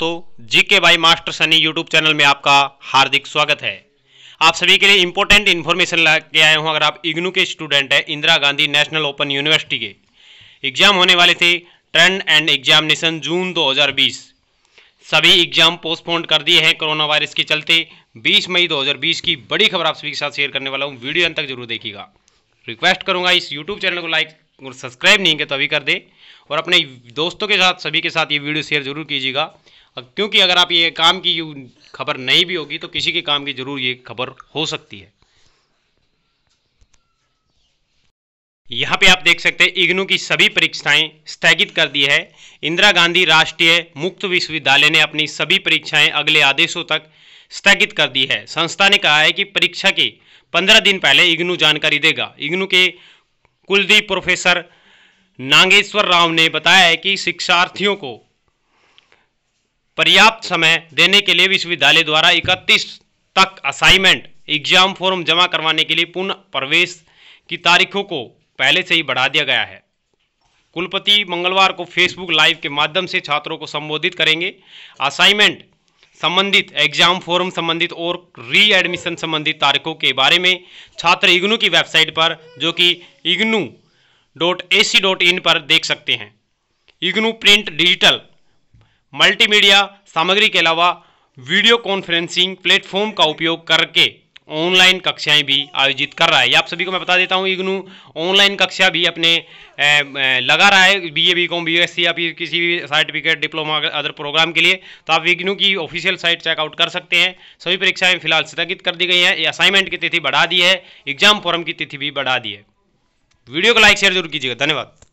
दोस्तों GK by master Sunny YouTube channel में आपका हार्दिक स्वागत है आप सभी के लिए इंपॉर्टेंट इन्फॉर्मेशन लेके आए हूँ अगर आप इग्नू के स्टूडेंट हैं Indira Gandhi national open university के एग्जाम होने वाले थे ट्रेंड एंड एग्जामिनेशन जून 2020 सभी एग्जाम पोस्टपोन कर दिए हैं कोरोना वायरस के चलते बीस मई दो की बड़ी खबर आप सभी के साथ शेयर करने वाला हूँ वीडियो अंत तक जरूर देखिएगा रिक्वेस्ट करूँगा इस यूट्यूब चैनल को लाइक और सब्सक्राइब नहीं किया तो अभी कर दे और अपने दोस्तों के साथ सभी के साथ ये वीडियो शेयर जरूर कीजिएगा क्योंकि अगर आप ये काम की खबर नहीं भी होगी तो किसी के काम की जरूर ये खबर हो सकती है यहाँ पे आप देख सकते हैं इग्नू की सभी परीक्षाएं स्थगित कर दी है इंदिरा गांधी राष्ट्रीय मुक्त विश्वविद्यालय ने अपनी सभी परीक्षाएं अगले आदेशों तक स्थगित कर दी है संस्था ने कहा है कि परीक्षा के पंद्रह दिन पहले इग्नू जानकारी देगा इग्नू के कुलदीप प्रोफेसर नागेश्वर राव ने बताया है कि शिक्षार्थियों को पर्याप्त समय देने के लिए विश्वविद्यालय द्वारा 31 तक असाइनमेंट एग्जाम फॉर्म जमा करवाने के लिए पुनः प्रवेश की तारीखों को पहले से ही बढ़ा दिया गया है कुलपति मंगलवार को फेसबुक लाइव के माध्यम से छात्रों को संबोधित करेंगे असाइनमेंट संबंधित एग्जाम फॉर्म संबंधित और री एडमिशन संबंधित तारीखों के बारे में छात्र इग्नू की वेबसाइट पर जो कि IGNOU dot A C dot in पर देख सकते हैं इग्नू प्रिंट डिजिटल मल्टीमीडिया सामग्री के अलावा वीडियो कॉन्फ्रेंसिंग प्लेटफॉर्म का उपयोग करके ऑनलाइन कक्षाएं भी आयोजित कर रहा है आप सभी को मैं बता देता हूँ इग्नू ऑनलाइन कक्षा भी अपने ए, ए, लगा रहा है बीए बीकॉम बीएससी या फिर किसी भी सर्टिफिकेट डिप्लोमा अदर प्रोग्राम के लिए तो आप इग्नू की ऑफिशियल साइट चेकआउट कर सकते हैं सभी परीक्षाएं फिलहाल स्थगित कर दी गई हैं असाइनमेंट की तिथि बढ़ा दी है एग्जाम फॉरम की तिथि भी बढ़ा दी है वीडियो को लाइक शेयर जरूर कीजिएगा धन्यवाद